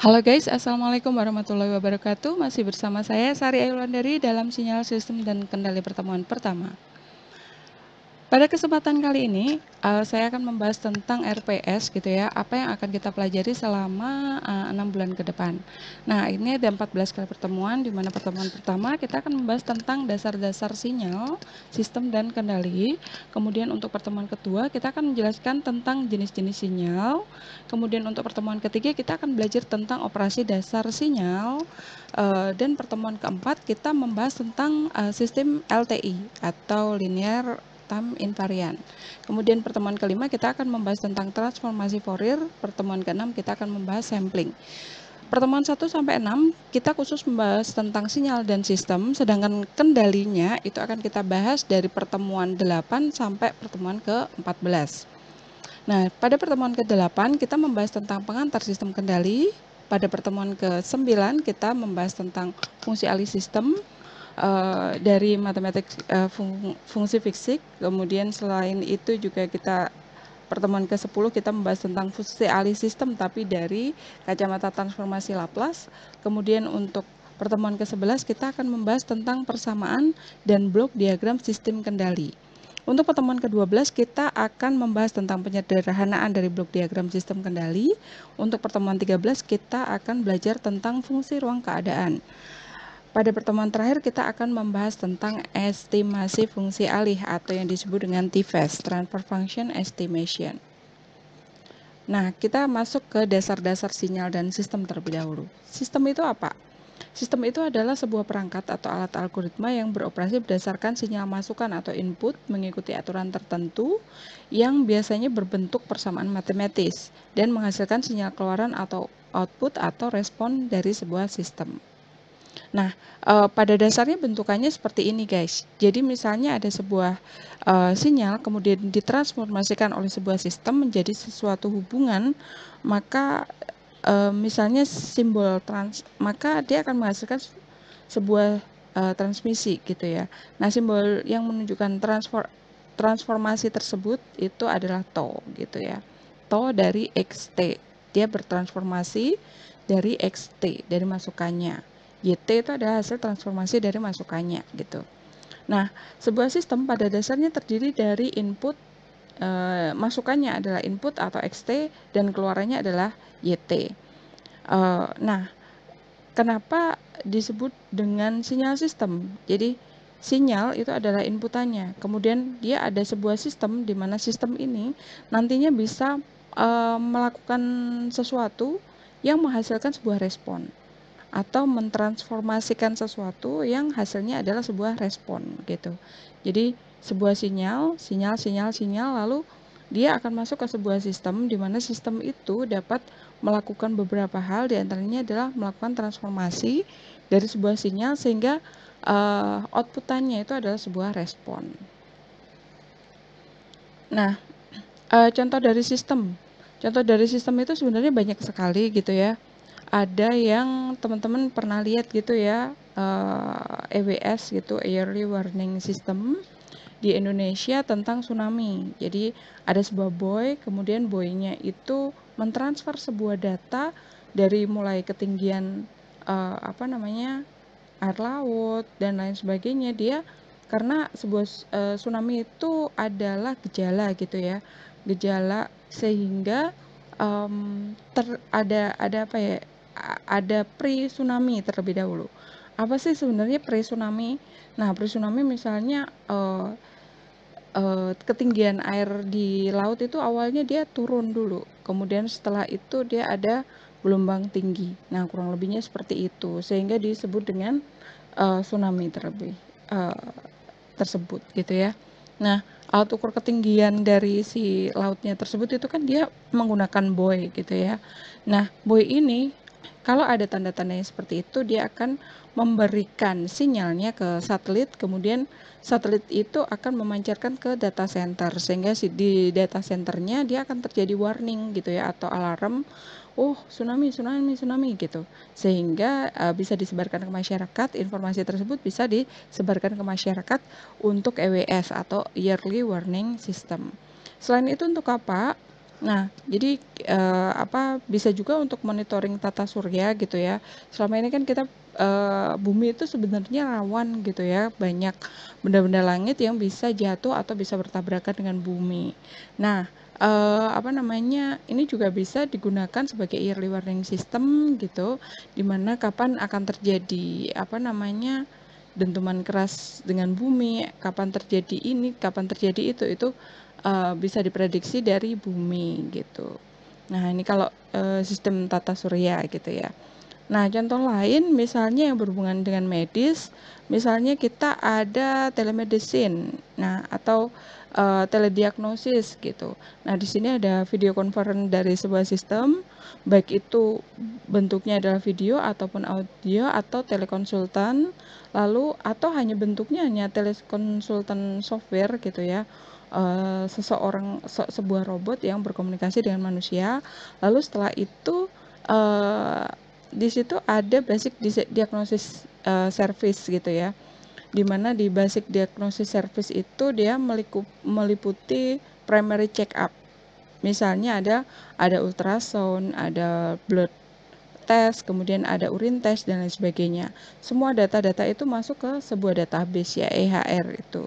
Halo guys, Assalamualaikum warahmatullahi wabarakatuh. Masih bersama saya Sari Ayulandari dalam sinyal sistem dan kendali pertemuan pertama. Pada kesempatan kali ini, uh, saya akan membahas tentang RPS gitu ya, apa yang akan kita pelajari selama eh, enam uh, bulan ke depan. Nah, ini ada 14 kali pertemuan, di mana pertemuan pertama kita akan membahas tentang dasar-dasar sinyal, sistem, dan kendali. Kemudian untuk pertemuan kedua, kita akan menjelaskan tentang jenis-jenis sinyal. Kemudian untuk pertemuan ketiga, kita akan belajar tentang operasi dasar sinyal. Uh, dan pertemuan keempat, kita membahas tentang uh, sistem LTI atau linear Batam invarian. Kemudian pertemuan kelima kita akan membahas tentang transformasi Fourier, pertemuan keenam kita akan membahas sampling. Pertemuan 1 sampai 6 kita khusus membahas tentang sinyal dan sistem, sedangkan kendalinya itu akan kita bahas dari pertemuan 8 sampai pertemuan ke-14. Nah, pada pertemuan ke-8 kita membahas tentang pengantar sistem kendali, pada pertemuan ke-9 kita membahas tentang fungsi alih sistem, Eh, dari matematik uh, eh, fung fungsi fisik. Kemudian selain itu juga kita pertemuan ke-10 kita membahas tentang fungsi alih sistem tapi dari kacamata transformasi Laplace. Kemudian untuk pertemuan ke-11 kita akan membahas tentang persamaan dan blok diagram sistem kendali. Untuk pertemuan ke-12 kita akan membahas tentang penyederhanaan dari blok diagram sistem kendali. Untuk pertemuan 13 kita akan belajar tentang fungsi ruang keadaan. Pada pertemuan terakhir kita akan membahas tentang estimasi fungsi alih atau yang disebut dengan TFES, Transfer Function Estimation. Nah, kita masuk ke dasar-dasar sinyal dan sistem terlebih dahulu. Sistem itu apa? Sistem itu adalah sebuah perangkat atau alat algoritma yang beroperasi berdasarkan sinyal masukan atau input mengikuti aturan tertentu yang biasanya berbentuk persamaan matematis dan menghasilkan sinyal keluaran atau output atau respon dari sebuah sistem. Nah, e, pada dasarnya bentukannya seperti ini guys. Jadi misalnya ada sebuah e, sinyal kemudian ditransformasikan oleh sebuah sistem menjadi sesuatu hubungan, maka e, misalnya simbol trans maka dia akan menghasilkan sebuah e, transmisi gitu ya. Nah, simbol yang menunjukkan transfer transformasi tersebut itu adalah to gitu ya. To dari xt. Dia bertransformasi dari xt dari masukannya. YT itu adalah hasil transformasi dari masukannya gitu. Nah, sebuah sistem pada dasarnya terdiri dari input e, masukannya adalah input atau XT dan keluarannya adalah YT. E, eh, nah, kenapa disebut dengan sinyal sistem? Jadi sinyal itu adalah inputannya. Kemudian dia ada sebuah sistem di mana sistem ini nantinya bisa e, melakukan sesuatu yang menghasilkan sebuah respon atau mentransformasikan sesuatu yang hasilnya adalah sebuah respon gitu. Jadi sebuah sinyal, sinyal, sinyal, sinyal lalu dia akan masuk ke sebuah sistem di mana sistem itu dapat melakukan beberapa hal di antaranya adalah melakukan transformasi dari sebuah sinyal sehingga uh, outputannya itu adalah sebuah respon. Nah, uh, contoh dari sistem, contoh dari sistem itu sebenarnya banyak sekali gitu ya ada yang teman-teman pernah lihat gitu ya uh, eh, EWS gitu Early Warning System di Indonesia tentang tsunami. Jadi ada sebuah boy kemudian boynya itu mentransfer sebuah data dari mulai ketinggian uh, apa namanya air laut dan lain sebagainya dia karena sebuah uh, tsunami itu adalah gejala gitu ya gejala sehingga um, ter, ada ada apa ya ada pre tsunami terlebih dahulu. Apa sih sebenarnya pre tsunami? Nah, pre tsunami misalnya uh, uh, ketinggian air di laut itu awalnya dia turun dulu, kemudian setelah itu dia ada gelombang tinggi. Nah, kurang lebihnya seperti itu, sehingga disebut dengan uh, tsunami terlebih uh, tersebut gitu ya. Nah, alat ukur ketinggian dari si lautnya tersebut itu kan dia menggunakan buoy gitu ya. Nah, buoy ini kalau ada tanda-tandanya seperti itu, dia akan memberikan sinyalnya ke satelit, kemudian satelit itu akan memancarkan ke data center, sehingga di data centernya dia akan terjadi warning gitu ya, atau alarm, oh tsunami, tsunami, tsunami gitu, sehingga uh, bisa disebarkan ke masyarakat, informasi tersebut bisa disebarkan ke masyarakat untuk EWS atau Yearly Warning System. Selain itu untuk apa? Nah, jadi eh, apa bisa juga untuk monitoring tata surya gitu ya. Selama ini kan kita eh, bumi itu sebenarnya rawan gitu ya, banyak benda-benda langit yang bisa jatuh atau bisa bertabrakan dengan bumi. Nah, eh, apa namanya? Ini juga bisa digunakan sebagai early warning system gitu, dimana kapan akan terjadi apa namanya? dentuman keras dengan bumi, kapan terjadi ini, kapan terjadi itu, itu Eh, bisa diprediksi dari bumi gitu. Nah, ini kalau uh, sistem tata surya gitu ya. Nah, contoh lain misalnya yang berhubungan dengan medis, misalnya kita ada telemedicine. Nah, atau uh, telediagnosis gitu. Nah, di sini ada video conference dari sebuah sistem, baik itu bentuknya adalah video ataupun audio atau telekonsultan, lalu atau hanya bentuknya hanya telekonsultan software gitu ya. Uh, seseorang se sebuah robot yang berkomunikasi dengan manusia. Lalu setelah itu uh, di situ ada basic diagnosis uh, service gitu ya di mana di basic diagnosis service itu dia meliputi primary check up. Misalnya ada ada ultrasound, ada blood test, kemudian ada urin test dan lain sebagainya. Semua data-data itu masuk ke sebuah database ya EHR itu.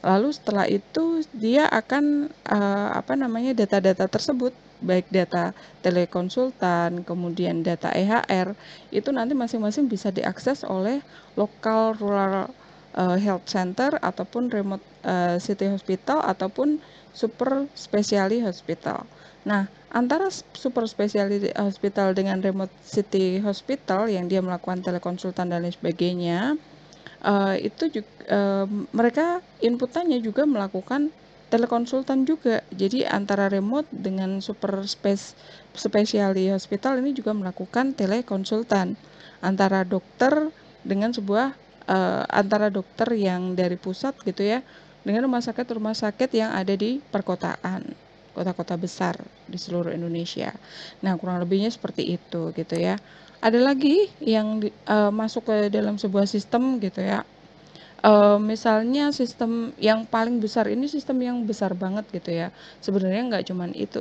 Lalu setelah itu dia akan uh, apa namanya data-data tersebut baik data telekonsultan, kemudian data EHR itu nanti masing-masing bisa diakses oleh lokal rural uh, health center ataupun remote uh, city hospital ataupun super specialty hospital. Nah, antara super specialty hospital dengan remote city hospital yang dia melakukan telekonsultan dan lain sebagainya, uh, itu juga uh, mereka inputannya juga melakukan telekonsultan juga. Jadi antara remote dengan super space speciality hospital ini juga melakukan telekonsultan antara dokter dengan sebuah uh, antara dokter yang dari pusat gitu ya dengan rumah sakit rumah sakit yang ada di perkotaan kota-kota besar di seluruh Indonesia. Nah kurang lebihnya seperti itu gitu ya. Ada lagi yang uh, masuk ke dalam sebuah sistem gitu ya. Uh, misalnya sistem yang paling besar ini sistem yang besar banget gitu ya sebenarnya nggak cuman itu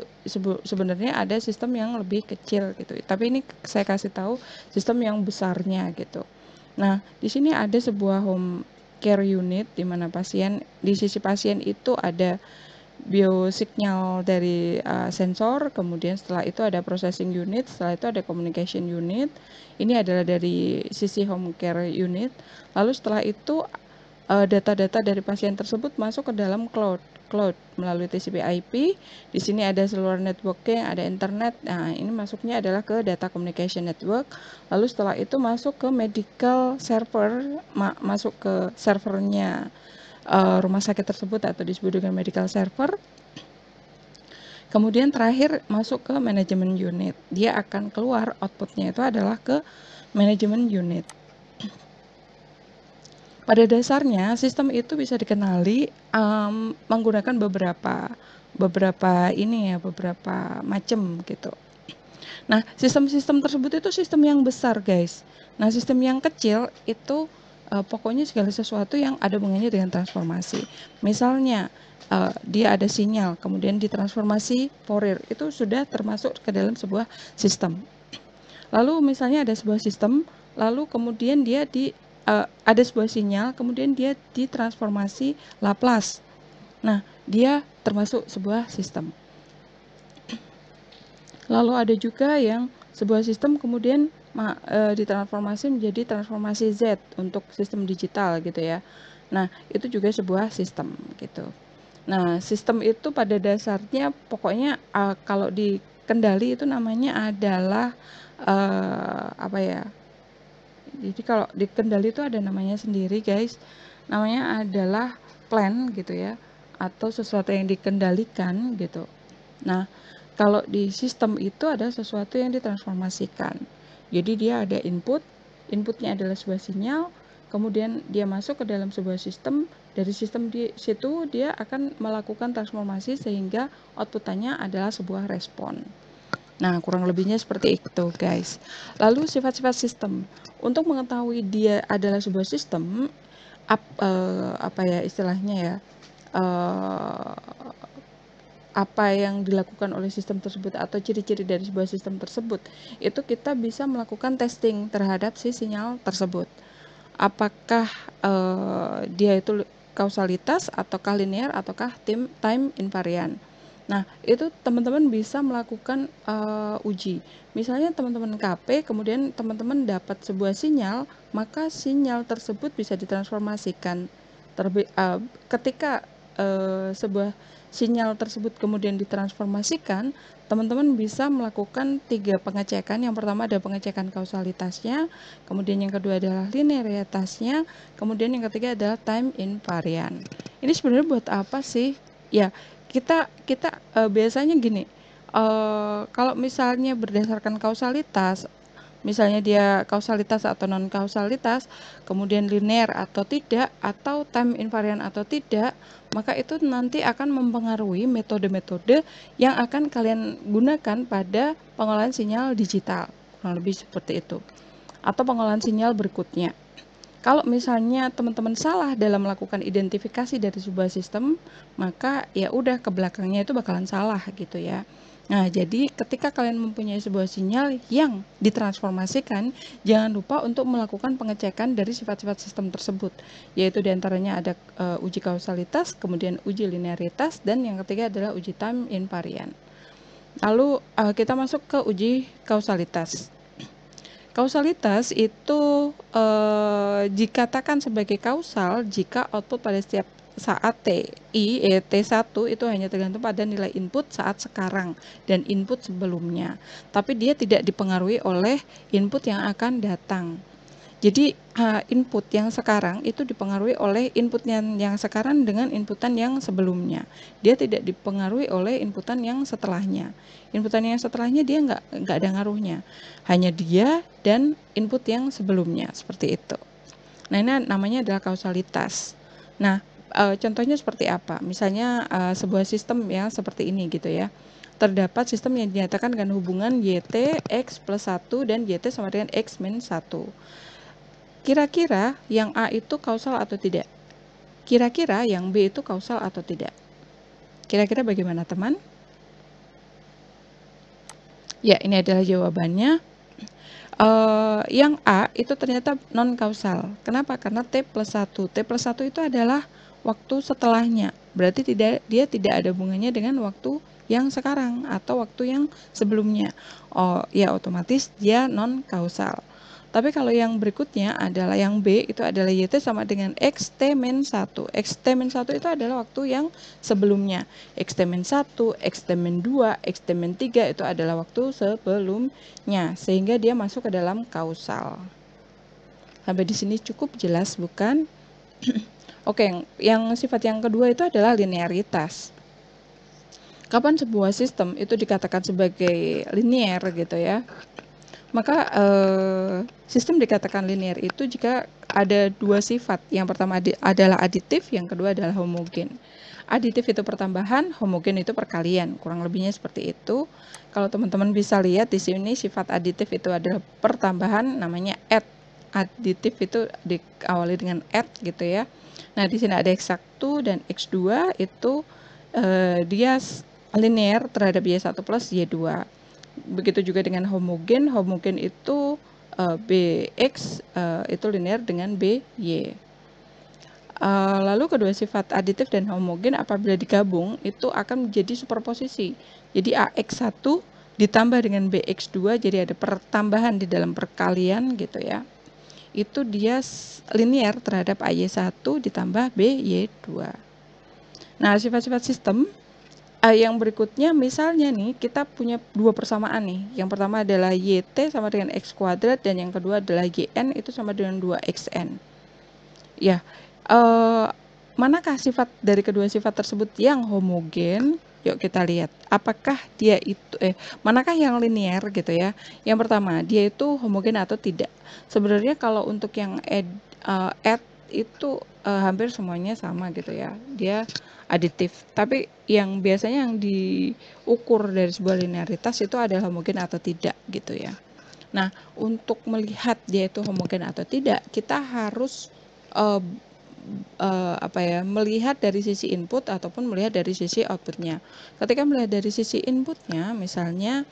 sebenarnya ada sistem yang lebih kecil gitu tapi ini saya kasih tahu sistem yang besarnya gitu Nah, di sini ada sebuah home care unit di mana pasien di sisi pasien itu ada biosignal dari uh, sensor, kemudian setelah itu ada processing unit, setelah itu ada communication unit. Ini adalah dari sisi home care unit. Lalu setelah itu eh, data-data uh, data -data dari pasien tersebut masuk ke dalam cloud cloud melalui TCP/IP. Di sini ada seluruh networking, ada internet. Nah, ini masuknya adalah ke data communication network. Lalu setelah itu masuk ke medical server, ma masuk ke servernya uh, rumah sakit tersebut atau disebut dengan medical server. Kemudian terakhir masuk ke management unit. Dia akan keluar outputnya itu adalah ke management unit. Pada dasarnya sistem itu bisa dikenali um, menggunakan beberapa beberapa ini ya beberapa macam gitu. Nah sistem-sistem tersebut itu sistem yang besar guys. Nah sistem yang kecil itu uh, pokoknya segala sesuatu yang ada mengenai dengan transformasi. Misalnya uh, dia ada sinyal, kemudian ditransformasi Fourier itu sudah termasuk ke dalam sebuah sistem. Lalu misalnya ada sebuah sistem, lalu kemudian dia di uh, ada sebuah sinyal, kemudian dia ditransformasi Laplace. Nah, dia termasuk sebuah sistem. Lalu ada juga yang sebuah sistem kemudian uh, ditransformasi menjadi transformasi Z untuk sistem digital gitu ya. Nah, itu juga sebuah sistem gitu. Nah, sistem itu pada dasarnya pokoknya uh, kalau dikendali itu namanya adalah uh, apa ya? Jadi kalau di Kendali itu ada namanya sendiri guys. Namanya adalah plan gitu ya atau sesuatu yang dikendalikan gitu. Nah, kalau di sistem itu ada sesuatu yang ditransformasikan. Jadi dia ada input, inputnya adalah sebuah sinyal, kemudian dia masuk ke dalam sebuah sistem, dari sistem di situ dia akan melakukan transformasi sehingga outputannya adalah sebuah respon. Nah, kurang lebihnya seperti itu, guys. Lalu sifat-sifat sistem. Untuk mengetahui dia adalah sebuah sistem, ap, uh, apa ya istilahnya ya? Uh, apa yang dilakukan oleh sistem tersebut atau ciri-ciri dari sebuah sistem tersebut, itu kita bisa melakukan testing terhadap si sinyal tersebut. Apakah uh, dia itu kausalitas ataukah linear ataukah tim time invariant. Nah, itu teman-teman bisa melakukan uh, uji. Misalnya teman-teman KP, kemudian teman-teman dapat sebuah sinyal, maka sinyal tersebut bisa ditransformasikan. Terbi uh, eh, ketika uh, sebuah sinyal tersebut kemudian ditransformasikan, teman-teman bisa melakukan tiga pengecekan. Yang pertama ada pengecekan kausalitasnya, kemudian yang kedua adalah linearitasnya, kemudian yang ketiga adalah time invariant. Ini sebenarnya buat apa sih? Ya, kita kita uh, biasanya gini uh, kalau misalnya berdasarkan kausalitas misalnya dia kausalitas atau non kausalitas kemudian linear atau tidak atau time invariant atau tidak maka itu nanti akan mempengaruhi metode-metode yang akan kalian gunakan pada pengolahan sinyal digital kurang lebih seperti itu atau pengolahan sinyal berikutnya kalau misalnya teman-teman salah dalam melakukan identifikasi dari sebuah sistem, maka ya udah ke belakangnya itu bakalan salah gitu ya. Nah, jadi ketika kalian mempunyai sebuah sinyal yang ditransformasikan, jangan lupa untuk melakukan pengecekan dari sifat-sifat sistem tersebut, yaitu diantaranya ada uh, uji kausalitas, kemudian uji linearitas, dan yang ketiga adalah uji time invariant. Lalu uh, kita masuk ke uji kausalitas. Kausalitas itu eh, dikatakan sebagai kausal jika output pada setiap saat TI eh, T1 itu hanya tergantung pada nilai input saat sekarang dan input sebelumnya. Tapi dia tidak dipengaruhi oleh input yang akan datang. Jadi uh, input yang sekarang itu dipengaruhi oleh inputnya yang sekarang dengan inputan yang sebelumnya. Dia tidak dipengaruhi oleh inputan yang setelahnya. Inputan yang setelahnya dia nggak nggak ada ngaruhnya. Hanya dia dan input yang sebelumnya seperti itu. Nah ini namanya adalah kausalitas. Nah uh, contohnya seperti apa? Misalnya uh, sebuah sistem ya seperti ini gitu ya terdapat sistem yang dinyatakan dengan hubungan YT X plus satu dan YT sama dengan X minus satu. Kira-kira yang A itu kausal atau tidak? Kira-kira yang B itu kausal atau tidak? Kira-kira bagaimana teman? Ya, ini adalah jawabannya. Uh, yang A itu ternyata non kausal. Kenapa? Karena T plus 1. T plus 1 itu adalah waktu setelahnya. Berarti tidak dia tidak ada hubungannya dengan waktu yang sekarang atau waktu yang sebelumnya. Oh, ya otomatis dia non kausal. Tapi kalau yang berikutnya adalah yang B itu adalah YT sama dengan XT 1. XT 1 itu adalah waktu yang sebelumnya. XT 1, XT 2, XT 3 itu adalah waktu sebelumnya. Sehingga dia masuk ke dalam kausal. Sampai di sini cukup jelas bukan? Oke, yang, yang sifat yang kedua itu adalah linearitas kapan sebuah sistem itu dikatakan sebagai linear gitu ya maka eh, sistem dikatakan linear itu jika ada dua sifat. Yang pertama adi adalah aditif, yang kedua adalah homogen. Aditif itu pertambahan, homogen itu perkalian. Kurang lebihnya seperti itu. Kalau teman-teman bisa lihat di sini sifat aditif itu adalah pertambahan namanya add. Aditif itu diawali dengan add gitu ya. Nah, di sini ada X1 dan X2 itu eh, dia linear terhadap Y1 plus Y2 begitu juga dengan homogen. Homogen itu uh, eh, BX uh, eh, itu linear dengan BY. Uh, eh, lalu kedua sifat aditif dan homogen apabila digabung itu akan menjadi superposisi. Jadi AX1 ditambah dengan BX2 jadi ada pertambahan di dalam perkalian gitu ya. Itu dia linear terhadap AY1 ditambah BY2. Nah, sifat-sifat sistem uh, yang berikutnya misalnya nih kita punya dua persamaan nih. Yang pertama adalah YT sama dengan X kuadrat dan yang kedua adalah YN itu sama dengan 2XN. Ya, uh, manakah sifat dari kedua sifat tersebut yang homogen? Yuk kita lihat apakah dia itu eh manakah yang linear gitu ya. Yang pertama, dia itu homogen atau tidak. Sebenarnya kalau untuk yang ed, uh, ed itu uh, hampir semuanya sama gitu ya. Dia aditif tapi yang biasanya yang diukur dari sebuah linearitas itu adalah homogen atau tidak gitu ya nah untuk melihat dia itu homogen atau tidak kita harus uh, uh, apa ya melihat dari sisi input ataupun melihat dari sisi outputnya ketika melihat dari sisi inputnya misalnya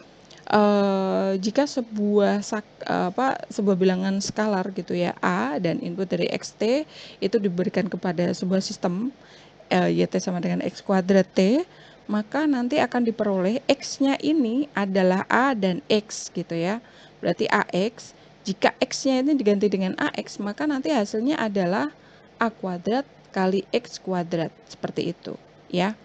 Uh, jika sebuah sak, uh, apa sebuah bilangan skalar gitu ya A dan input dari XT itu diberikan kepada sebuah sistem Eh, YT sama dengan X kuadrat T, maka nanti akan diperoleh X-nya ini adalah A dan X gitu ya. Berarti AX, jika X-nya ini diganti dengan AX, maka nanti hasilnya adalah A kuadrat kali X kuadrat, seperti itu ya.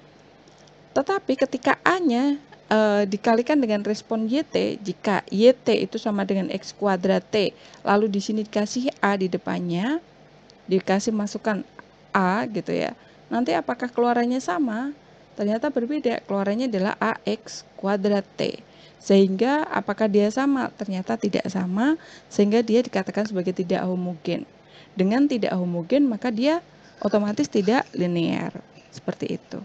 Tetapi ketika A-nya e, dikalikan dengan respon YT, jika YT itu sama dengan X kuadrat T, lalu di sini dikasih A di depannya, dikasih masukan A gitu ya, Nanti apakah keluarannya sama? Ternyata berbeda. Keluarannya adalah AX kuadrat T. Sehingga apakah dia sama? Ternyata tidak sama, sehingga dia dikatakan sebagai tidak homogen. Dengan tidak homogen, maka dia otomatis tidak linear. Seperti itu.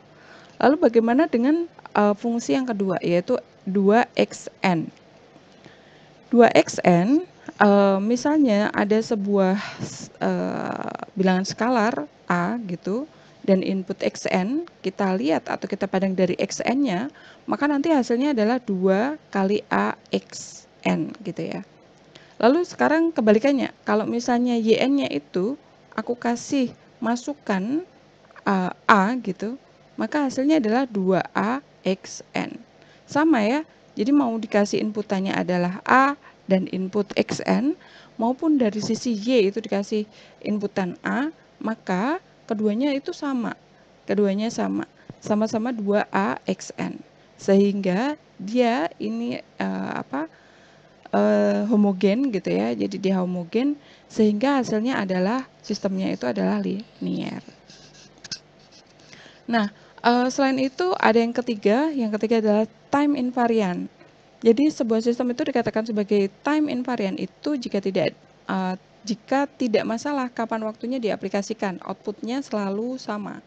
Lalu bagaimana dengan uh, fungsi yang kedua, yaitu 2xn. 2xn uh, misalnya ada sebuah uh, bilangan skalar A gitu dan input xn kita lihat atau kita padang dari xn-nya, maka nanti hasilnya adalah 2 kali a xn gitu ya. Lalu sekarang kebalikannya, kalau misalnya yn-nya itu aku kasih masukan uh, a gitu, maka hasilnya adalah 2a xn. Sama ya, jadi mau dikasih inputannya adalah a dan input xn maupun dari sisi y itu dikasih inputan a, maka keduanya itu sama. Keduanya sama. Sama-sama 2A XN. Sehingga dia ini uh, apa uh, homogen gitu ya. Jadi dia homogen sehingga hasilnya adalah sistemnya itu adalah linear. Nah, uh, selain itu ada yang ketiga, yang ketiga adalah time invariant. Jadi sebuah sistem itu dikatakan sebagai time invariant itu jika tidak uh, jika tidak masalah kapan waktunya diaplikasikan, outputnya selalu sama.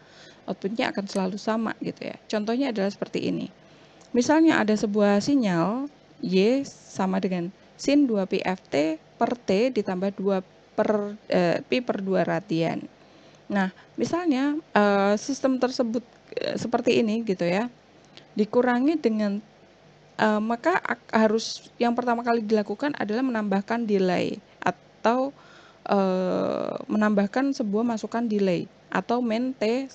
Outputnya akan selalu sama gitu ya. Contohnya adalah seperti ini. Misalnya ada sebuah sinyal Y sama dengan sin 2 ft per T ditambah 2 per, eh, Pi per 2 radian. Nah, misalnya eh, sistem tersebut eh, seperti ini gitu ya, dikurangi dengan eh, maka harus yang pertama kali dilakukan adalah menambahkan delay atau Eh, menambahkan sebuah masukan delay atau main T1.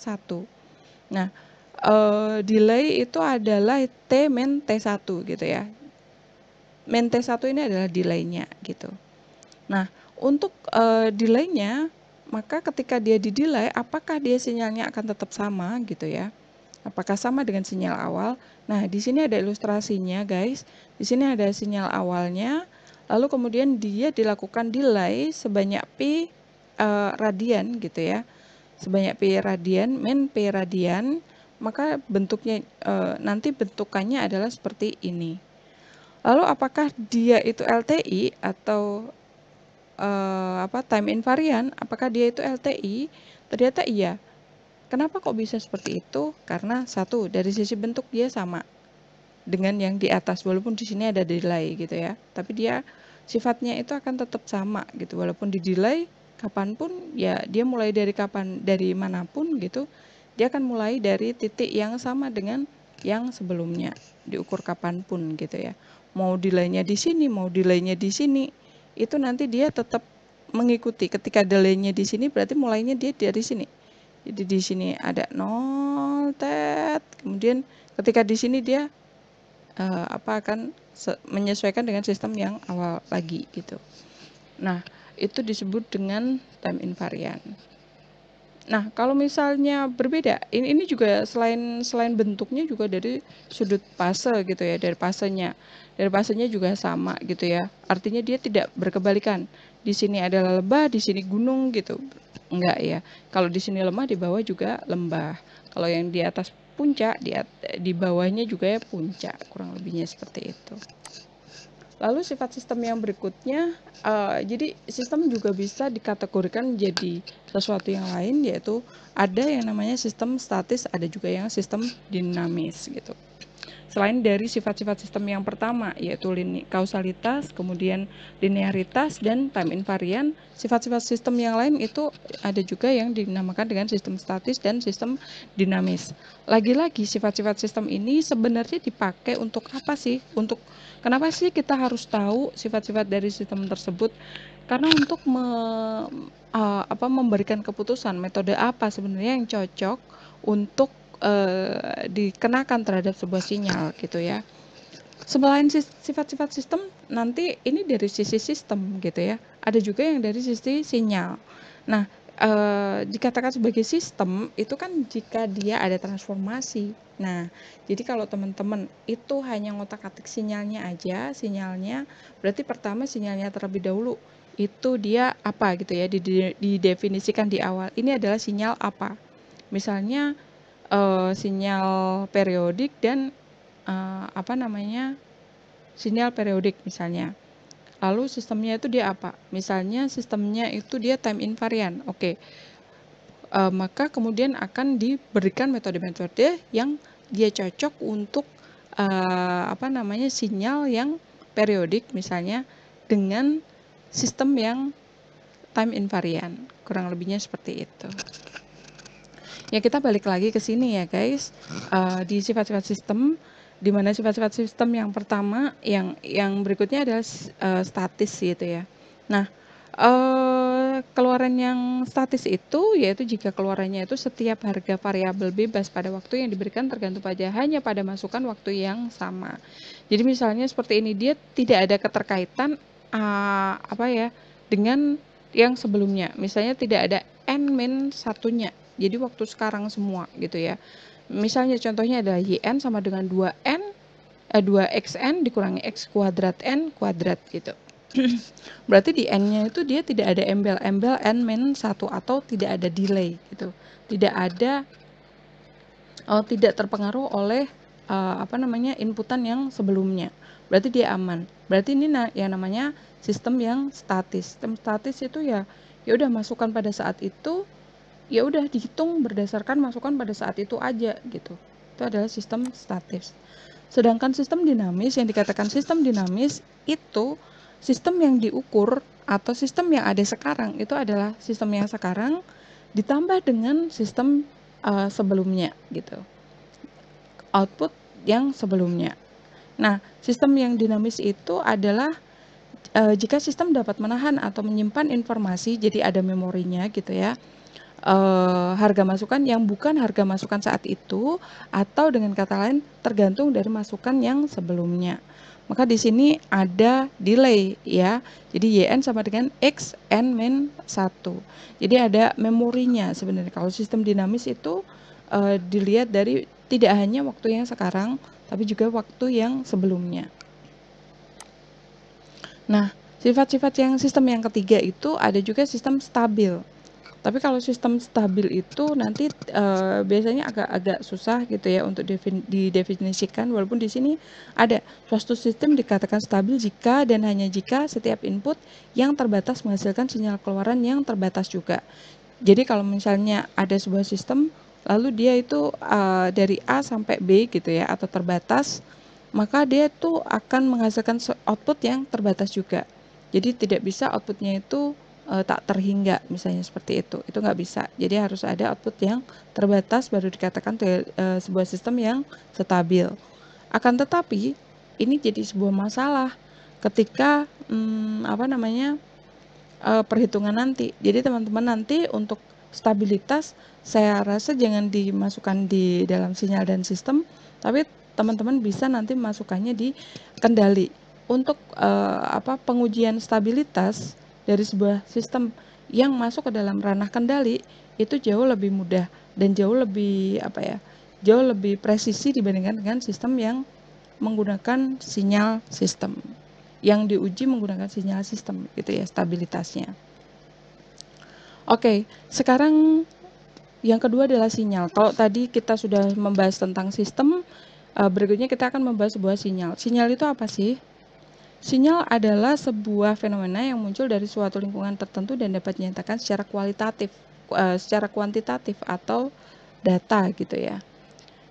Nah, e, delay itu adalah T main T1 gitu ya. Main T1 ini adalah delaynya gitu. Nah, untuk eh, delaynya maka ketika dia di delay apakah dia sinyalnya akan tetap sama gitu ya apakah sama dengan sinyal awal? Nah, di sini ada ilustrasinya, guys. Di sini ada sinyal awalnya, lalu kemudian dia dilakukan delay sebanyak P uh, e, radian gitu ya. Sebanyak P radian, min P radian, maka bentuknya uh, nanti bentukannya adalah seperti ini. Lalu apakah dia itu LTI atau uh, apa time invariant? Apakah dia itu LTI? Ternyata iya. Kenapa kok bisa seperti itu? Karena satu dari sisi bentuk dia sama dengan yang di atas walaupun di sini ada delay gitu ya tapi dia sifatnya itu akan tetap sama gitu walaupun di delay kapanpun ya dia mulai dari kapan dari manapun gitu dia akan mulai dari titik yang sama dengan yang sebelumnya diukur kapanpun gitu ya mau delaynya di sini mau delaynya di sini itu nanti dia tetap mengikuti ketika delaynya di sini berarti mulainya dia dari sini jadi di sini ada nol tet kemudian ketika di sini dia uh, apa akan menyesuaikan dengan sistem yang awal lagi gitu. Nah, itu disebut dengan time invariant. Nah, kalau misalnya berbeda, ini ini juga selain selain bentuknya juga dari sudut fase gitu ya, dari fasenya. Dari fasenya juga sama gitu ya. Artinya dia tidak berkebalikan. Di sini adalah lebah, di sini gunung gitu. Enggak ya. Kalau di sini lemah, di bawah juga lembah. Kalau yang di atas puncak di, di bawahnya juga ya puncak kurang lebihnya seperti itu lalu sifat sistem yang berikutnya uh, jadi sistem juga bisa dikategorikan menjadi sesuatu yang lain yaitu ada yang namanya sistem statis ada juga yang sistem dinamis gitu selain dari sifat-sifat sistem yang pertama yaitu lini kausalitas, kemudian linearitas dan time invariant, sifat-sifat sistem yang lain itu ada juga yang dinamakan dengan sistem statis dan sistem dinamis. Lagi-lagi sifat-sifat sistem ini sebenarnya dipakai untuk apa sih? Untuk kenapa sih kita harus tahu sifat-sifat dari sistem tersebut? Karena untuk me, uh, apa memberikan keputusan metode apa sebenarnya yang cocok untuk Eh, dikenakan terhadap sebuah sinyal gitu ya. Selain sifat-sifat sistem, nanti ini dari sisi sistem gitu ya. Ada juga yang dari sisi sinyal. Nah, e, dikatakan sebagai sistem itu kan jika dia ada transformasi. Nah, jadi kalau teman-teman itu hanya ngotak-atik sinyalnya aja, sinyalnya berarti pertama sinyalnya terlebih dahulu itu dia apa gitu ya didefinisikan di awal ini adalah sinyal apa misalnya uh, sinyal periodik dan uh, apa namanya sinyal periodik misalnya. Lalu sistemnya itu dia apa? Misalnya sistemnya itu dia time invariant. Oke. Okay. Uh, eh, maka kemudian akan diberikan metode-metode yang dia cocok untuk uh, apa namanya sinyal yang periodik misalnya dengan sistem yang time invariant. Kurang lebihnya seperti itu ya kita balik lagi ke sini ya guys uh, di sifat-sifat sistem di mana sifat-sifat sistem yang pertama yang yang berikutnya adalah uh, statis gitu ya nah uh, keluaran yang statis itu yaitu jika keluarannya itu setiap harga variabel bebas pada waktu yang diberikan tergantung pada hanya pada masukan waktu yang sama jadi misalnya seperti ini dia tidak ada keterkaitan uh, apa ya dengan yang sebelumnya misalnya tidak ada n min satunya jadi waktu sekarang semua gitu ya misalnya contohnya adalah yn sama dengan 2n eh, 2xn dikurangi x kuadrat n kuadrat gitu berarti di n-nya itu dia tidak ada embel-embel n min satu atau tidak ada delay gitu tidak ada oh, tidak terpengaruh oleh uh, apa namanya inputan yang sebelumnya berarti dia aman berarti ini na yang namanya sistem yang statis sistem statis itu ya ya udah masukkan pada saat itu ya udah dihitung berdasarkan masukan pada saat itu aja gitu. Itu adalah sistem statis. Sedangkan sistem dinamis yang dikatakan sistem dinamis itu sistem yang diukur atau sistem yang ada sekarang itu adalah sistem yang sekarang ditambah dengan sistem uh, sebelumnya gitu. Output yang sebelumnya. Nah, sistem yang dinamis itu adalah eh, jika sistem dapat menahan atau menyimpan informasi, jadi ada memorinya gitu ya uh, harga masukan yang bukan harga masukan saat itu atau dengan kata lain tergantung dari masukan yang sebelumnya. Maka di sini ada delay ya. Jadi YN sama dengan X N min 1. Jadi ada memorinya sebenarnya. Kalau sistem dinamis itu uh, dilihat dari tidak hanya waktu yang sekarang tapi juga waktu yang sebelumnya. Nah, sifat-sifat yang sistem yang ketiga itu ada juga sistem stabil. Tapi kalau sistem stabil itu nanti uh, biasanya agak-agak susah gitu ya untuk didefinisikan walaupun di sini ada suatu sistem dikatakan stabil jika dan hanya jika setiap input yang terbatas menghasilkan sinyal keluaran yang terbatas juga. Jadi kalau misalnya ada sebuah sistem lalu dia itu uh, dari A sampai B gitu ya atau terbatas maka dia itu akan menghasilkan output yang terbatas juga. Jadi tidak bisa outputnya itu e, tak terhingga misalnya seperti itu itu nggak bisa jadi harus ada output yang terbatas baru dikatakan tuh, eh, e, sebuah sistem yang stabil akan tetapi ini jadi sebuah masalah ketika hmm, apa namanya e, perhitungan nanti jadi teman-teman nanti untuk stabilitas saya rasa jangan dimasukkan di dalam sinyal dan sistem tapi teman-teman bisa nanti masukkannya di kendali untuk e, apa pengujian stabilitas dari sebuah sistem yang masuk ke dalam ranah kendali itu jauh lebih mudah dan jauh lebih apa ya jauh lebih presisi dibandingkan dengan sistem yang menggunakan sinyal sistem yang diuji menggunakan sinyal sistem gitu ya stabilitasnya. Oke, sekarang yang kedua adalah sinyal. Kalau tadi kita sudah membahas tentang sistem, eh, berikutnya kita akan membahas sebuah sinyal. Sinyal itu apa sih? Sinyal adalah sebuah fenomena yang muncul dari suatu lingkungan tertentu dan dapat dinyatakan secara kualitatif, eh, secara kuantitatif atau data gitu ya.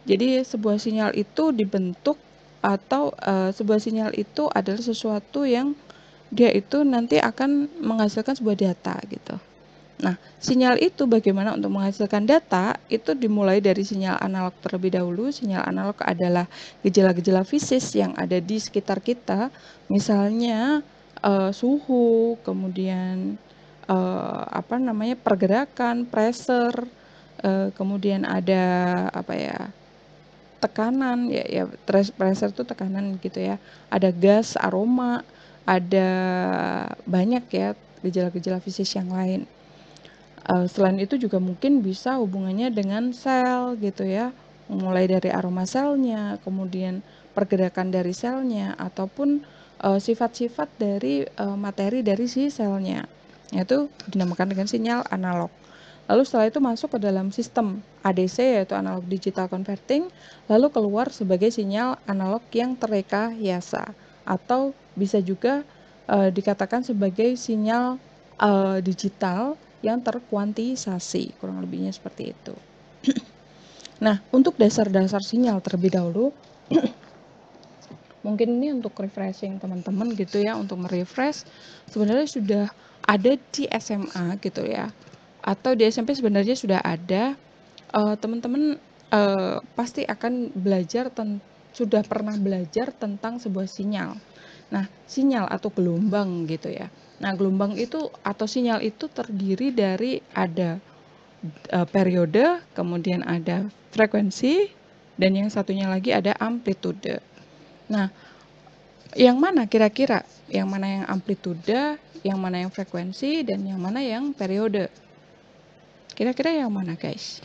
Jadi sebuah sinyal itu dibentuk atau eh, sebuah sinyal itu adalah sesuatu yang dia itu nanti akan menghasilkan sebuah data gitu. Nah, sinyal itu bagaimana untuk menghasilkan data itu dimulai dari sinyal analog terlebih dahulu. Sinyal analog adalah gejala-gejala fisik yang ada di sekitar kita, misalnya uh, suhu, kemudian uh, apa namanya pergerakan, pressure, uh, kemudian ada apa ya tekanan, ya, ya pressure itu tekanan gitu ya. Ada gas, aroma, ada banyak ya gejala-gejala fisik yang lain. Uh, selain itu juga mungkin bisa hubungannya dengan sel gitu ya, mulai dari aroma selnya, kemudian pergerakan dari selnya, ataupun eh, sifat-sifat uh, dari uh, materi dari si selnya, yaitu dinamakan dengan sinyal analog. Lalu setelah itu masuk ke dalam sistem ADC yaitu analog digital converting, lalu keluar sebagai sinyal analog yang terrekayasa atau bisa juga uh, dikatakan sebagai sinyal uh, digital yang terkuantisasi, kurang lebihnya seperti itu. nah, untuk dasar-dasar sinyal terlebih dahulu, mungkin ini untuk refreshing teman-teman gitu ya, untuk merefresh, sebenarnya sudah ada di SMA gitu ya, atau di SMP sebenarnya sudah ada, eh, teman-teman uh, uh, pasti akan belajar sudah pernah belajar tentang sebuah sinyal. Nah, sinyal atau gelombang gitu ya. Nah, gelombang itu atau sinyal itu terdiri dari ada e, periode, kemudian ada frekuensi, dan yang satunya lagi ada amplitude. Nah, yang mana kira-kira? Yang mana yang amplitude, yang mana yang frekuensi, dan yang mana yang periode? Kira-kira yang mana, guys?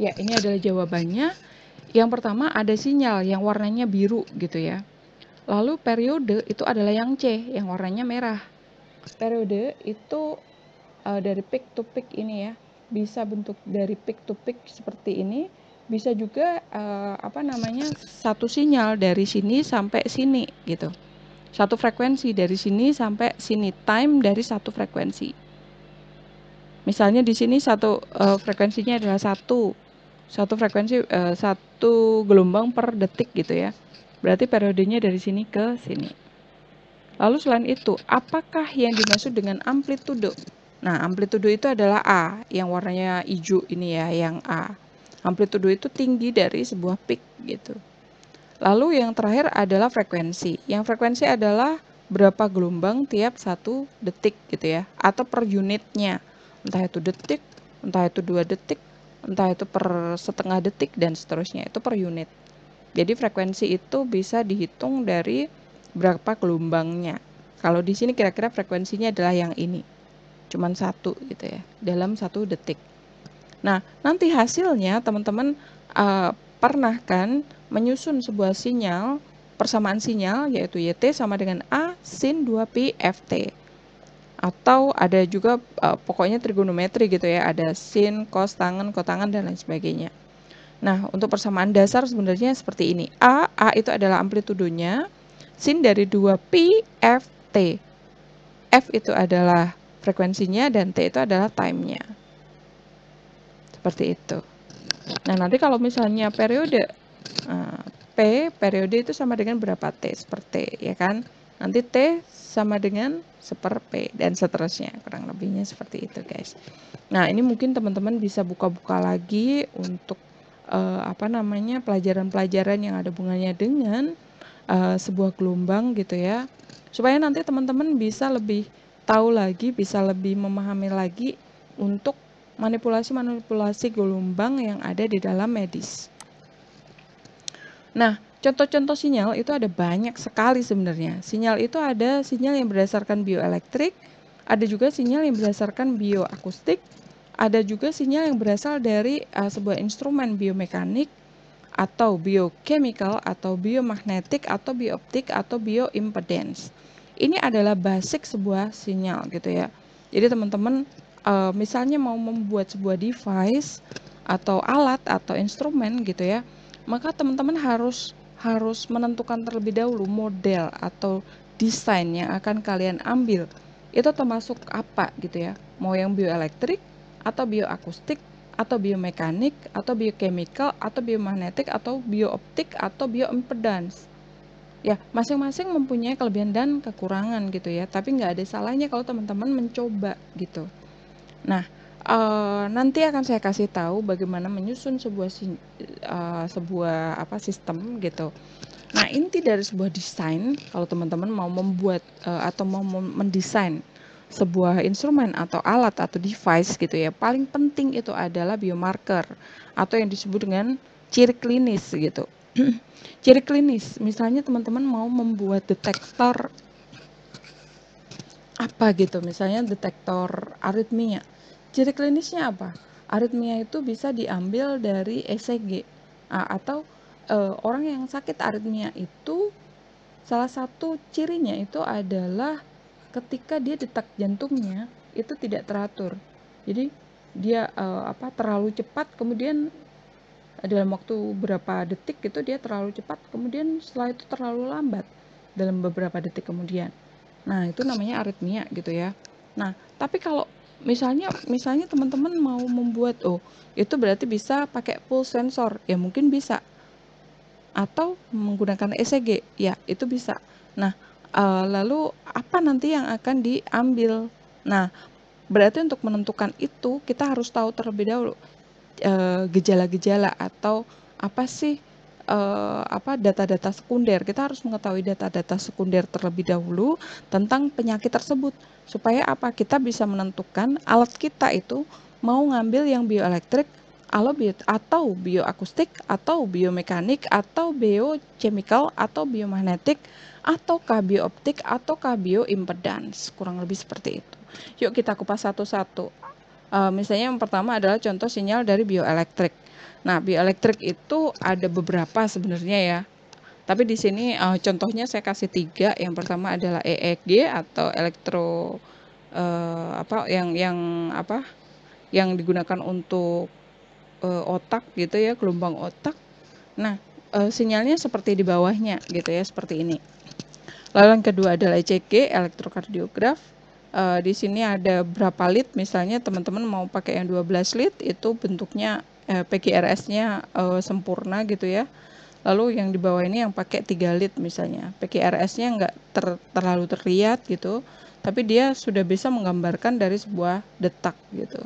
Ya, ini adalah jawabannya. Yang pertama ada sinyal yang warnanya biru gitu ya. Lalu periode itu adalah yang C, yang warnanya merah. Periode itu uh, dari peak to peak ini ya, bisa bentuk dari peak to peak seperti ini, bisa juga uh, apa namanya satu sinyal dari sini sampai sini gitu. Satu frekuensi dari sini sampai sini, time dari satu frekuensi. Misalnya di sini satu uh, frekuensinya adalah satu, satu frekuensi uh, satu gelombang per detik gitu ya. Berarti periodenya dari sini ke sini. Lalu selain itu, apakah yang dimaksud dengan amplitudo? Nah, amplitudo itu adalah A, yang warnanya hijau ini ya, yang A. Amplitudo itu tinggi dari sebuah peak gitu. Lalu yang terakhir adalah frekuensi. Yang frekuensi adalah berapa gelombang tiap satu detik gitu ya, atau per unitnya. Entah itu detik, entah itu dua detik, entah itu per setengah detik dan seterusnya, itu per unit. Jadi frekuensi itu bisa dihitung dari berapa gelombangnya. Kalau di sini kira-kira frekuensinya adalah yang ini. Cuman satu gitu ya, dalam satu detik. Nah, nanti hasilnya teman-teman uh, pernah kan menyusun sebuah sinyal, persamaan sinyal yaitu YT sama dengan A sin 2pi FT. Atau ada juga uh, pokoknya trigonometri gitu ya, ada sin, cos, tangan, kotangan, dan lain sebagainya. Nah, untuk persamaan dasar sebenarnya seperti ini. A, A itu adalah amplitudonya sin dari 2 P, f t. F itu adalah frekuensinya dan T itu adalah timenya. Seperti itu. Nah, nanti kalau misalnya periode eh, P, periode itu sama dengan berapa T? Seperti, ya kan? Nanti T sama dengan seper P dan seterusnya. Kurang lebihnya seperti itu, guys. Nah, ini mungkin teman-teman bisa buka-buka lagi untuk uh, apa namanya pelajaran-pelajaran yang ada hubungannya dengan uh, sebuah gelombang gitu ya supaya nanti teman-teman bisa lebih tahu lagi bisa lebih memahami lagi untuk manipulasi-manipulasi gelombang yang ada di dalam medis. Nah, contoh-contoh sinyal itu ada banyak sekali sebenarnya. Sinyal itu ada sinyal yang berdasarkan bioelektrik, ada juga sinyal yang berdasarkan bioakustik, ada juga sinyal yang berasal dari uh, sebuah instrumen biomekanik atau biochemical atau biomagnetik atau bioptik atau bioimpedance. Ini adalah basic sebuah sinyal gitu ya. Jadi teman-teman uh, misalnya mau membuat sebuah device atau alat atau instrumen gitu ya, maka teman-teman harus harus menentukan terlebih dahulu model atau desain yang akan kalian ambil. Itu termasuk apa gitu ya? Mau yang bioelektrik atau bioakustik atau biomekanik atau biochemical, atau biomagnetik atau biooptik atau bioimpedans ya masing-masing mempunyai kelebihan dan kekurangan gitu ya tapi nggak ada salahnya kalau teman-teman mencoba gitu nah e, nanti akan saya kasih tahu bagaimana menyusun sebuah e, sebuah apa sistem gitu nah inti dari sebuah desain kalau teman-teman mau membuat e, atau mau mendesain sebuah instrumen atau alat atau device gitu ya, paling penting itu adalah biomarker atau yang disebut dengan ciri klinis gitu. ciri klinis, misalnya teman-teman mau membuat detektor apa gitu, misalnya detektor aritmia. Ciri klinisnya apa? Aritmia itu bisa diambil dari ECG atau e, orang yang sakit aritmia itu salah satu cirinya itu adalah ketika dia detak jantungnya itu tidak teratur. Jadi dia uh, apa terlalu cepat kemudian eh, dalam waktu berapa detik gitu dia terlalu cepat kemudian setelah itu terlalu lambat dalam beberapa detik kemudian. Nah, itu namanya aritmia gitu ya. Nah, tapi kalau misalnya misalnya teman-teman mau membuat oh, itu berarti bisa pakai full sensor. Ya mungkin bisa. Atau menggunakan ECG, ya itu bisa. Nah, uh, lalu apa nanti yang akan diambil. Nah, berarti untuk menentukan itu kita harus tahu terlebih dahulu eh, gejala-gejala uh, atau apa sih uh, apa data-data sekunder. Kita harus mengetahui data-data sekunder terlebih dahulu tentang penyakit tersebut supaya apa? Kita bisa menentukan alat kita itu mau ngambil yang bioelektrik alobiot atau bioakustik atau biomekanik atau biochemical atau biomagnetik atau biooptik ataukah bioimpedans kurang lebih seperti itu. Yuk kita kupas satu-satu. E, misalnya yang pertama adalah contoh sinyal dari bioelektrik. Nah, bioelektrik itu ada beberapa sebenarnya ya. Tapi di sini e, contohnya saya kasih tiga. Yang pertama adalah EEG atau elektro e, apa yang yang apa yang digunakan untuk uh, otak gitu ya, gelombang otak. Nah, uh, sinyalnya seperti di bawahnya gitu ya, seperti ini. Lalu yang kedua adalah ECG, elektrokardiograf. Uh, di sini ada berapa lit, misalnya teman-teman mau pakai yang 12 lit, itu bentuknya uh, PGRS-nya uh, sempurna gitu ya. Lalu yang di bawah ini yang pakai 3 lit misalnya. PGRS-nya nggak ter, terlalu terlihat gitu, tapi dia sudah bisa menggambarkan dari sebuah detak gitu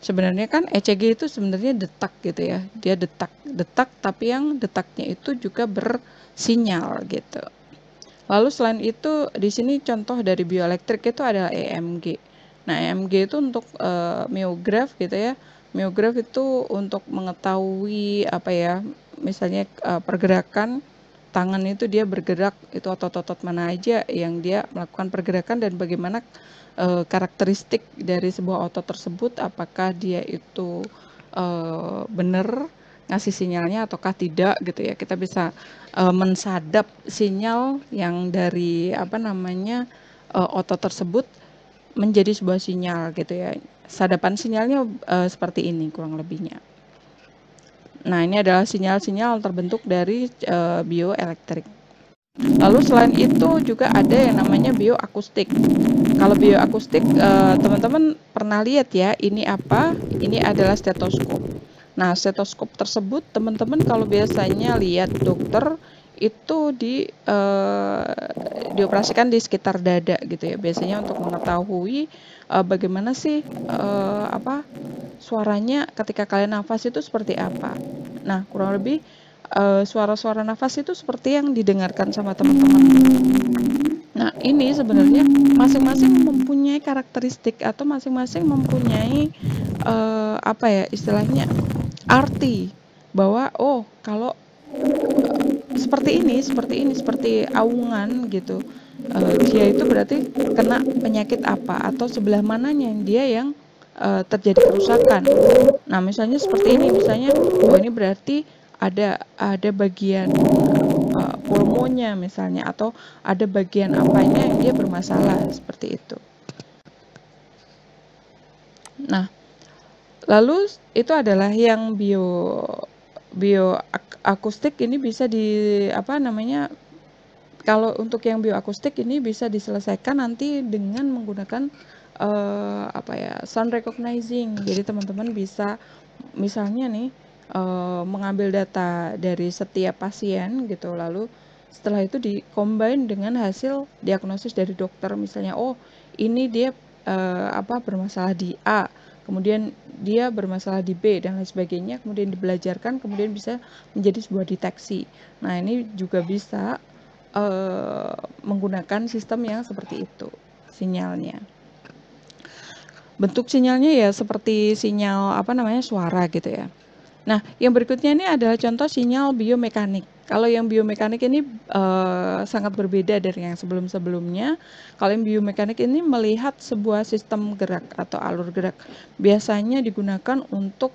sebenarnya kan ECG itu sebenarnya detak gitu ya dia detak detak tapi yang detaknya itu juga bersinyal gitu lalu selain itu di sini contoh dari bioelektrik itu adalah EMG nah EMG itu untuk e, miograf gitu ya miograf itu untuk mengetahui apa ya misalnya e, pergerakan tangan itu dia bergerak itu otot-otot mana aja yang dia melakukan pergerakan dan bagaimana e, karakteristik dari sebuah otot tersebut apakah dia itu e, benar ngasih sinyalnya ataukah tidak gitu ya kita bisa e, mensadap sinyal yang dari apa namanya e, otot tersebut menjadi sebuah sinyal gitu ya sadapan sinyalnya e, seperti ini kurang lebihnya nah ini adalah sinyal-sinyal terbentuk dari e, bioelektrik Lalu selain itu juga ada yang namanya bioakustik. Kalau bioakustik eh, teman-teman pernah lihat ya, ini apa? Ini adalah stetoskop. Nah, stetoskop tersebut teman-teman kalau biasanya lihat dokter itu di eh, dioperasikan di sekitar dada gitu ya. Biasanya untuk mengetahui eh, bagaimana sih apa suaranya ketika kalian nafas itu seperti apa. Nah, kurang lebih Eh, suara-suara nafas itu seperti yang didengarkan sama teman-teman. Nah, ini sebenarnya masing-masing mempunyai karakteristik atau masing-masing mempunyai uh, apa ya istilahnya arti bahwa oh kalau eh, seperti ini, seperti ini, seperti awungan gitu. Uh, dia itu berarti kena penyakit apa atau sebelah mananya yang dia yang uh, terjadi kerusakan. Nah, misalnya seperti ini, misalnya oh ini berarti ada ada bagian uh, eh, pulmonya misalnya atau ada bagian apanya yang dia bermasalah seperti itu. Nah, lalu itu adalah yang bio bio akustik ini bisa di apa namanya kalau untuk yang bio akustik ini bisa diselesaikan nanti dengan menggunakan uh, apa ya sound recognizing. Jadi teman-teman bisa misalnya nih Eh, mengambil data dari setiap pasien gitu lalu setelah itu dikombin dengan hasil diagnosis dari dokter misalnya oh ini dia uh, apa bermasalah di A kemudian dia bermasalah di B dan lain sebagainya kemudian dibelajarkan kemudian bisa menjadi sebuah deteksi nah ini juga bisa uh, menggunakan sistem yang seperti itu sinyalnya bentuk sinyalnya ya seperti sinyal apa namanya suara gitu ya Nah, yang berikutnya ini adalah contoh sinyal biomekanik. Kalau yang biomekanik ini uh, sangat berbeda dari yang sebelum-sebelumnya. Kalau yang biomekanik ini melihat sebuah sistem gerak atau alur gerak. Biasanya digunakan untuk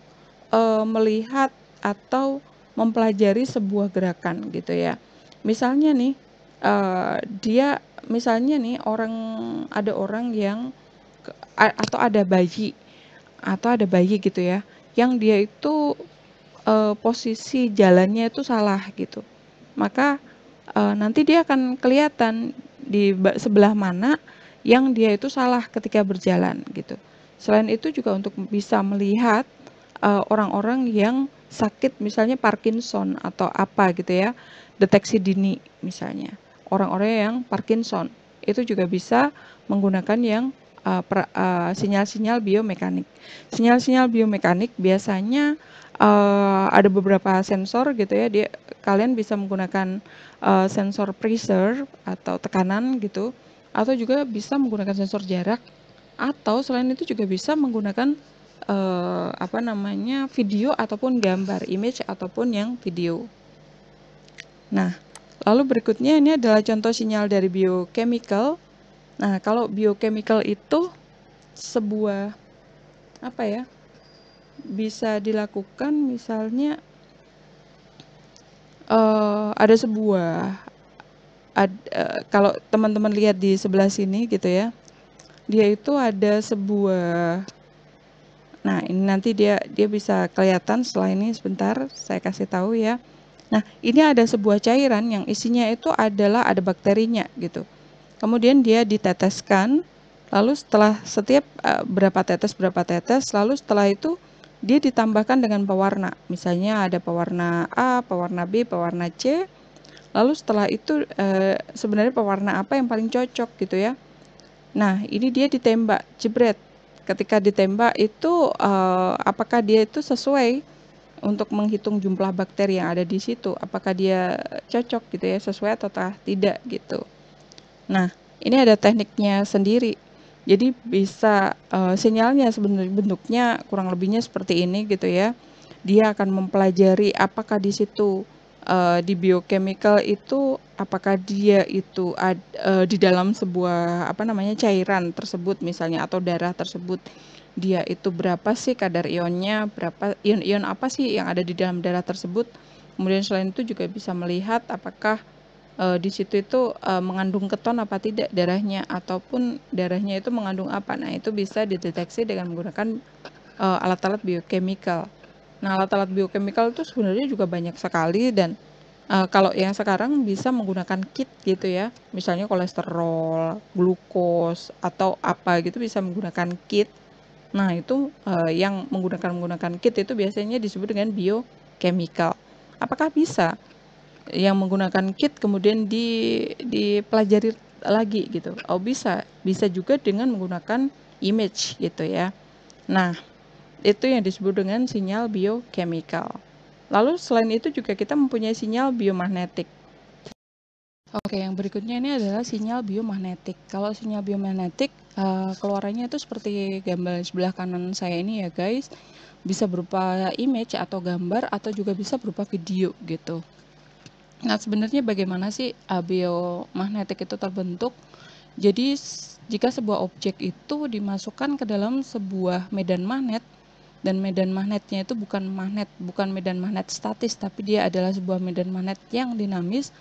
uh, melihat atau mempelajari sebuah gerakan gitu ya. Misalnya nih, uh, dia misalnya nih orang ada orang yang atau ada bayi atau ada bayi gitu ya yang dia itu e, posisi jalannya itu salah gitu maka e, nanti dia akan kelihatan di sebelah mana yang dia itu salah ketika berjalan gitu selain itu juga untuk bisa melihat eh, orang-orang e, yang sakit misalnya Parkinson atau apa gitu ya deteksi dini misalnya orang-orang yang Parkinson itu juga bisa menggunakan yang sinyal-sinyal uh, uh, sinyal -sinyal biomekanik. Sinyal-sinyal biomekanik biasanya uh, ada beberapa sensor gitu ya dia kalian bisa menggunakan uh, sensor pressure atau tekanan gitu atau juga bisa menggunakan sensor jarak atau selain itu juga bisa menggunakan uh, apa namanya video ataupun gambar image ataupun yang video nah lalu berikutnya ini adalah contoh sinyal dari biochemical nah kalau biochemical itu sebuah apa ya bisa dilakukan misalnya uh, ada sebuah ad, uh, kalau teman-teman lihat di sebelah sini gitu ya dia itu ada sebuah nah ini nanti dia dia bisa kelihatan setelah ini sebentar saya kasih tahu ya nah ini ada sebuah cairan yang isinya itu adalah ada bakterinya gitu kemudian dia diteteskan lalu setelah setiap uh, berapa tetes berapa tetes lalu setelah itu dia ditambahkan dengan pewarna. Misalnya ada pewarna A, pewarna B, pewarna C. Lalu setelah itu e, sebenarnya pewarna apa yang paling cocok gitu ya. Nah, ini dia ditembak jebret. Ketika ditembak itu e, apakah dia itu sesuai untuk menghitung jumlah bakteri yang ada di situ, apakah dia cocok gitu ya, sesuai atau tidak gitu. Nah, ini ada tekniknya sendiri jadi bisa uh, sinyalnya sebenarnya bentuknya kurang lebihnya seperti ini gitu ya. Dia akan mempelajari apakah di situ uh, di biochemical itu apakah dia itu ad, uh, di dalam sebuah apa namanya cairan tersebut misalnya atau darah tersebut dia itu berapa sih kadar ionnya berapa ion-ion apa sih yang ada di dalam darah tersebut kemudian selain itu juga bisa melihat apakah uh, di situ itu uh, mengandung keton apa tidak darahnya ataupun darahnya itu mengandung apa. Nah, itu bisa dideteksi dengan menggunakan eh, alat-alat biochemical. Nah, alat-alat biochemical itu sebenarnya juga banyak sekali dan uh, kalau yang sekarang bisa menggunakan kit gitu ya. Misalnya kolesterol, glukos atau apa gitu bisa menggunakan kit. Nah, itu uh, yang menggunakan menggunakan kit itu biasanya disebut dengan biochemical. Apakah bisa? yang menggunakan kit kemudian di dipelajari lagi gitu. Oh bisa, bisa juga dengan menggunakan image gitu ya. Nah, itu yang disebut dengan sinyal biochemical. Lalu selain itu juga kita mempunyai sinyal biomagnetik. Oke, yang berikutnya ini adalah sinyal biomagnetik. Kalau sinyal biomagnetik, uh, keluarannya itu seperti gambar sebelah kanan saya ini ya guys. Bisa berupa image atau gambar atau juga bisa berupa video gitu. Nah, sebenarnya bagaimana sih abiomagnetik itu terbentuk? Jadi, jika sebuah objek itu dimasukkan ke dalam sebuah medan magnet dan medan magnetnya itu bukan magnet, bukan medan magnet statis, tapi dia adalah sebuah medan magnet yang dinamis.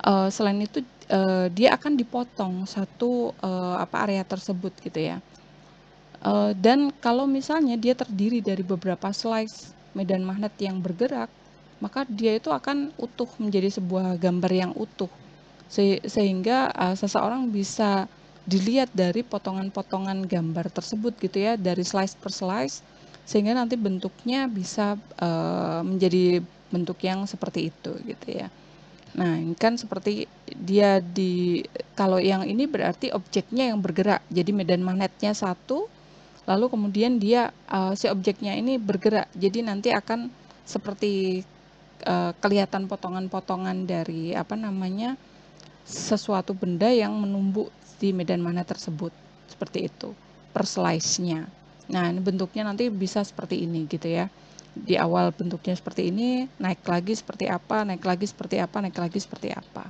Uh, selain itu, uh, dia akan dipotong satu uh, apa area tersebut gitu ya. Uh, dan kalau misalnya dia terdiri dari beberapa slice medan magnet yang bergerak, maka dia itu akan utuh menjadi sebuah gambar yang utuh Se sehingga uh, seseorang bisa dilihat dari potongan-potongan gambar tersebut gitu ya dari slice per slice sehingga nanti bentuknya bisa uh, menjadi bentuk yang seperti itu gitu ya. Nah, ini kan seperti dia di kalau yang ini berarti objeknya yang bergerak. Jadi medan magnetnya satu, lalu kemudian dia uh, si objeknya ini bergerak. Jadi nanti akan seperti Eh, kelihatan potongan-potongan dari apa namanya sesuatu benda yang menumbuk di medan mana tersebut seperti itu per slice-nya. Nah, ini bentuknya nanti bisa seperti ini gitu ya. Di awal bentuknya seperti ini, naik lagi seperti apa, naik lagi seperti apa, naik lagi seperti apa.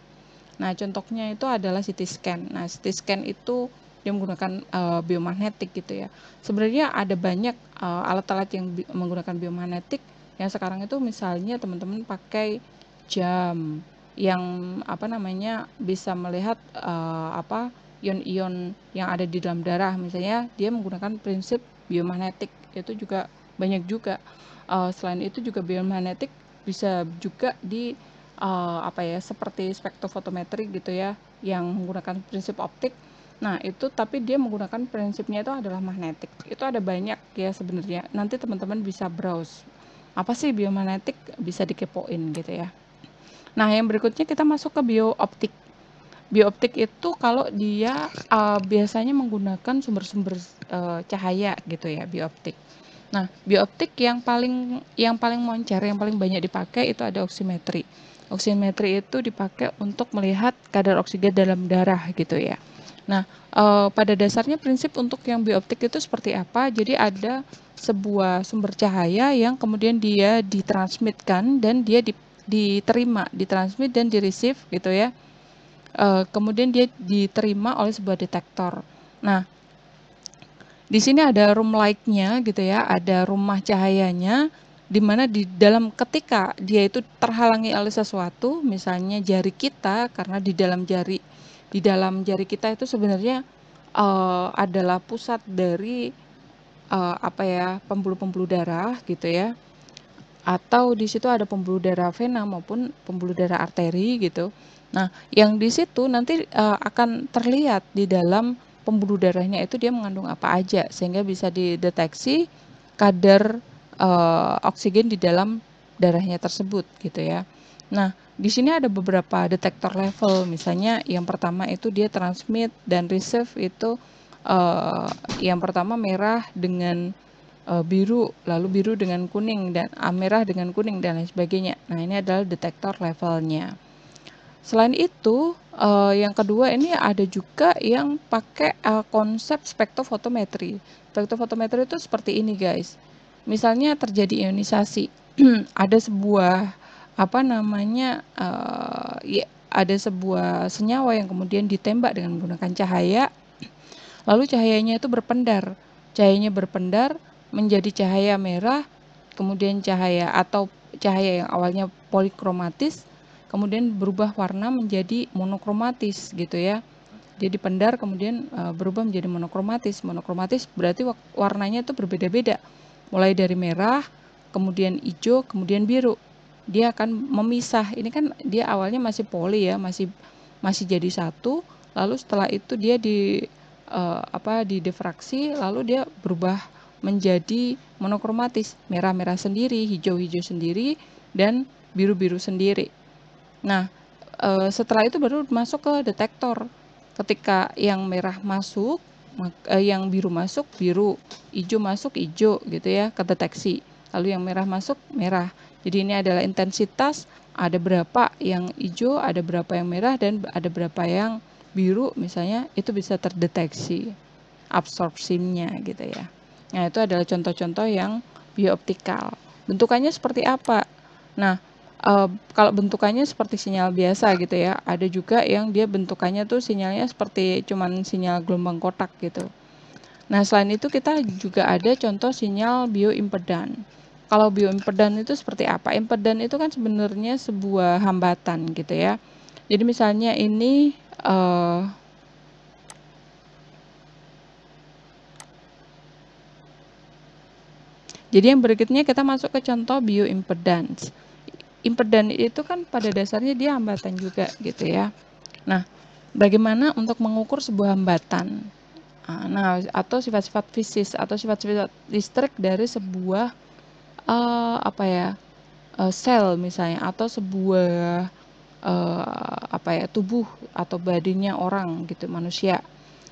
Nah, contohnya itu adalah CT scan. Nah, CT scan itu dia menggunakan uh, biomagnetik gitu ya. Sebenarnya ada banyak eh, alat-alat uh, yang bi menggunakan biomagnetik yang sekarang itu misalnya teman-teman pakai jam yang apa namanya bisa melihat uh, apa ion-ion yang ada di dalam darah misalnya dia menggunakan prinsip biomagnetik itu juga banyak juga uh, selain itu juga biomagnetik bisa juga di uh, apa ya seperti spektrofotometri gitu ya yang menggunakan prinsip optik Nah, itu tapi dia menggunakan prinsipnya itu adalah magnetik. Itu ada banyak ya sebenarnya. Nanti teman-teman bisa browse apa sih biomagnetik bisa dikepoin gitu ya. Nah, yang berikutnya kita masuk ke biooptik. Biooptik itu kalau dia uh, biasanya menggunakan sumber-sumber uh, cahaya gitu ya, biooptik. Nah, biooptik yang paling yang paling moncer, yang paling banyak dipakai itu ada oksimetri. Oksimetri itu dipakai untuk melihat kadar oksigen dalam darah gitu ya. Nah, uh, pada dasarnya prinsip untuk yang biooptik itu seperti apa? Jadi ada sebuah sumber cahaya yang kemudian dia ditransmitkan dan dia diterima, ditransmit dan di receive gitu ya. E, kemudian dia diterima oleh sebuah detektor. Nah, di sini ada room light-nya gitu ya, ada rumah cahayanya di mana di dalam ketika dia itu terhalangi oleh sesuatu, misalnya jari kita karena di dalam jari di dalam jari kita itu sebenarnya uh, adalah pusat dari uh, apa ya pembuluh-pembuluh darah gitu ya atau di situ ada pembuluh darah vena maupun pembuluh darah arteri gitu. Nah, yang di situ nanti uh, akan terlihat di dalam pembuluh darahnya itu dia mengandung apa aja sehingga bisa dideteksi kadar uh, oksigen di dalam darahnya tersebut gitu ya. Nah, di sini ada beberapa detektor level misalnya yang pertama itu dia transmit dan receive itu Eh, yang pertama merah dengan uh, biru, lalu biru dengan kuning dan uh, merah dengan kuning dan lain sebagainya. Nah, ini adalah detektor levelnya. Selain itu, uh, yang kedua ini ada juga yang pakai uh, konsep spektrofotometri. Spektrofotometri itu seperti ini, guys. Misalnya terjadi ionisasi, ada sebuah apa namanya uh, ya, ada sebuah senyawa yang kemudian ditembak dengan menggunakan cahaya Lalu cahayanya itu berpendar. Cahayanya berpendar menjadi cahaya merah, kemudian cahaya atau cahaya yang awalnya polikromatis, kemudian berubah warna menjadi monokromatis gitu ya. Jadi pendar kemudian e, berubah menjadi monokromatis. Monokromatis berarti warnanya itu berbeda-beda. Mulai dari merah, kemudian hijau, kemudian biru. Dia akan memisah. Ini kan dia awalnya masih poli ya, masih masih jadi satu, lalu setelah itu dia di uh, apa difraksi lalu dia berubah menjadi monokromatis merah-merah sendiri hijau-hijau sendiri dan biru-biru sendiri nah uh, setelah itu baru masuk ke detektor ketika yang merah masuk uh, yang biru masuk biru hijau masuk hijau gitu ya ke deteksi lalu yang merah masuk merah jadi ini adalah intensitas ada berapa yang hijau, ada berapa yang merah, dan ada berapa yang biru misalnya itu bisa terdeteksi absorpsinya gitu ya. Nah, itu adalah contoh-contoh yang biooptikal. Bentukannya seperti apa? Nah, e, kalau bentukannya seperti sinyal biasa gitu ya, ada juga yang dia bentukannya tuh sinyalnya seperti cuman sinyal gelombang kotak gitu. Nah, selain itu kita juga ada contoh sinyal bioimpedan. Kalau bioimpedan itu seperti apa? Impedan itu kan sebenarnya sebuah hambatan gitu ya. Jadi misalnya ini Eh, jadi yang berikutnya kita masuk ke contoh bioimpedance. Impedan itu kan pada dasarnya dia hambatan juga gitu ya. Nah, bagaimana untuk mengukur sebuah hambatan? Ah, nah, atau sifat-sifat fisis atau sifat-sifat listrik dari sebuah uh, apa ya? Uh, sel misalnya atau sebuah Eh, apa ya tubuh atau badannya orang gitu manusia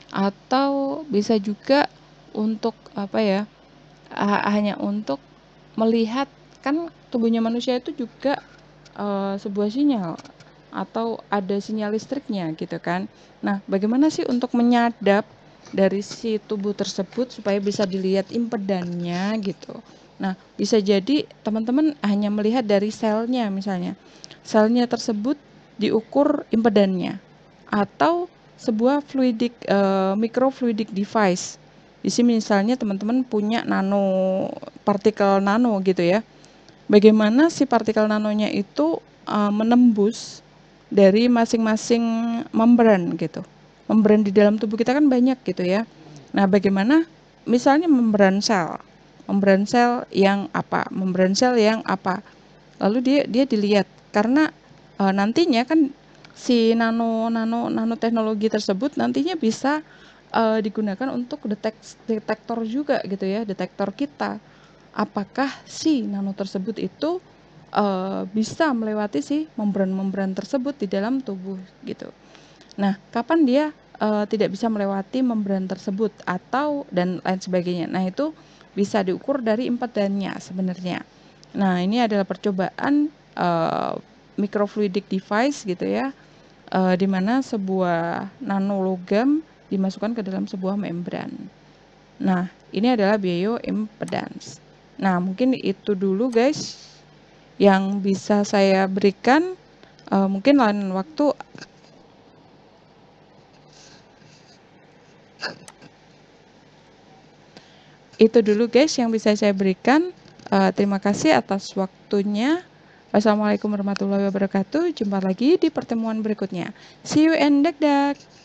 atau bisa juga untuk apa ya ah, hanya untuk melihat kan tubuhnya manusia itu juga uh, sebuah sinyal atau ada sinyal listriknya gitu kan. Nah, bagaimana sih untuk menyadap dari si tubuh tersebut supaya bisa dilihat impedannya gitu. Nah, bisa jadi teman-teman hanya melihat dari selnya misalnya. Selnya tersebut diukur impedannya atau sebuah fluidik e, eh, microfluidic device. Di sini misalnya teman-teman punya nano partikel nano gitu ya. Bagaimana si partikel nanonya itu e, menembus dari masing-masing membran gitu. Membran di dalam tubuh kita kan banyak gitu ya. Nah, bagaimana misalnya membran sel membran sel yang apa, membran sel yang apa. Lalu dia dia dilihat karena e, nantinya kan si nano nano nanoteknologi tersebut nantinya bisa e, digunakan untuk detek, detektor juga gitu ya, detektor kita. Apakah si nano tersebut itu e, bisa melewati si membran-membran tersebut di dalam tubuh gitu. Nah, kapan dia tidak bisa melewati membran tersebut atau dan lain sebagainya. Nah, itu bisa diukur dari impedannya sebenarnya. Nah, ini adalah percobaan uh, microfluidic device gitu ya, uh, di mana sebuah nanologam dimasukkan ke dalam sebuah membran. Nah, ini adalah bioimpedance. Nah, mungkin itu dulu guys yang bisa saya berikan. Uh, mungkin lain waktu itu dulu guys yang bisa saya berikan. Uh, terima kasih atas waktunya. Wassalamualaikum warahmatullahi wabarakatuh. Jumpa lagi di pertemuan berikutnya. See you and dag dak.